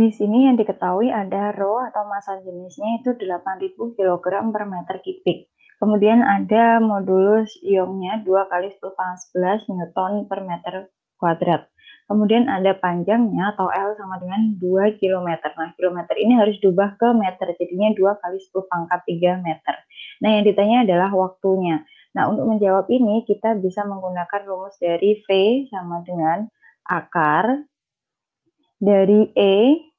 Di sini yang diketahui ada rho atau massa jenisnya itu 8.000 kg per meter kubik. Kemudian ada modulus ionnya 2 kali 10 pangkat 11 Newton per meter kuadrat. Kemudian ada panjangnya atau L sama dengan 2 km. Nah, kilometer ini harus diubah ke meter, jadinya 2 kali 10 pangkat 3 meter. Nah, yang ditanya adalah waktunya. Nah, untuk menjawab ini kita bisa menggunakan rumus dari V sama dengan akar dari E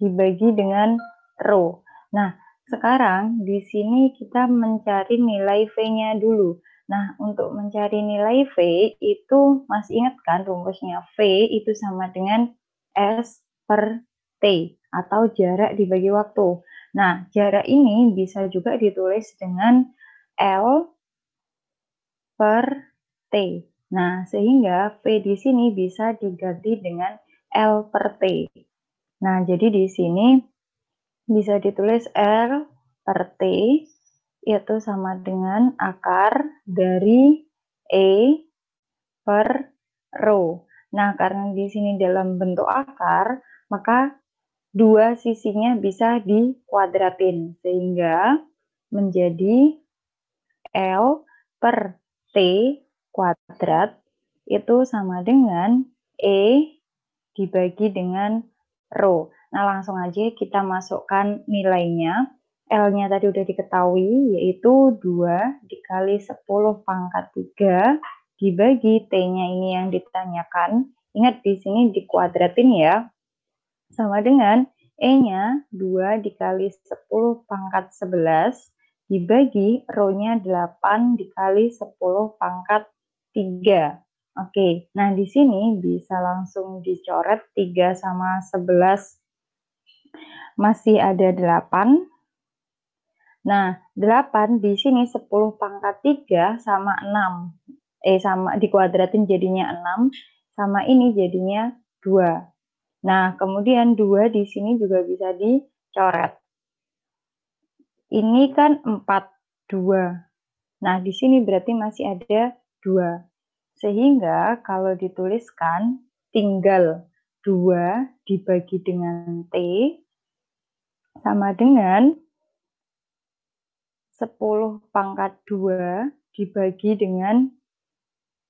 dibagi dengan rho. Nah, sekarang di sini kita mencari nilai V-nya dulu. Nah, untuk mencari nilai V itu masih ingat kan rumusnya V itu sama dengan S per T atau jarak dibagi waktu. Nah, jarak ini bisa juga ditulis dengan L per T. Nah, sehingga V di sini bisa diganti dengan L per T. Nah, jadi di sini bisa ditulis R per T itu sama dengan akar dari E per rho. Nah, karena di sini dalam bentuk akar, maka dua sisinya bisa dikuadratin sehingga menjadi L per T kuadrat itu sama dengan E dibagi dengan row. Nah, langsung aja kita masukkan nilainya. L-nya tadi udah diketahui, yaitu 2 dikali 10 pangkat 3 dibagi T-nya ini yang ditanyakan. Ingat di sini dikuadratin ya. Sama dengan E-nya 2 dikali 10 pangkat 11 dibagi rho nya 8 dikali 10 pangkat 3. Oke, nah di sini bisa langsung dicoret 3 sama 11 masih ada 8. Nah, 8 di sini 10 pangkat 3 sama 6. Eh, sama dikuadratin jadinya 6, sama ini jadinya 2. Nah, kemudian 2 di sini juga bisa dicoret. Ini kan 4, 2. Nah, di sini berarti masih ada 2. Sehingga kalau dituliskan tinggal 2 dibagi dengan T sama dengan 10 pangkat 2 dibagi dengan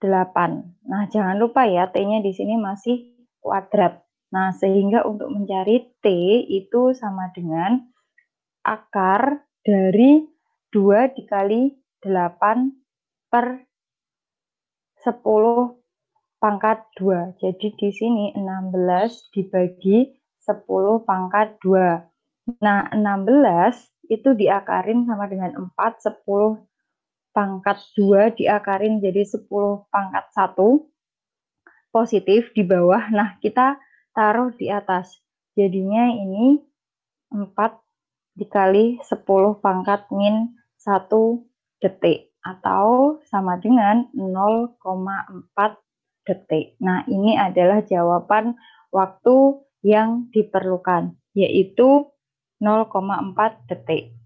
8. Nah, jangan lupa ya T-nya di sini masih kuadrat. Nah, sehingga untuk mencari T itu sama dengan akar dari 2 dikali 8 per 10 pangkat 2. Jadi di sini 16 dibagi 10 pangkat 2. Nah, 16 itu diakarin sama dengan 4, 10 pangkat 2 diakarin jadi 10 pangkat 1 positif di bawah. Nah, kita taruh di atas. Jadinya ini 4 dikali 10 pangkat min 1 detik atau sama dengan 0,4 detik. Nah, ini adalah jawaban waktu yang diperlukan, yaitu 0,4 detik.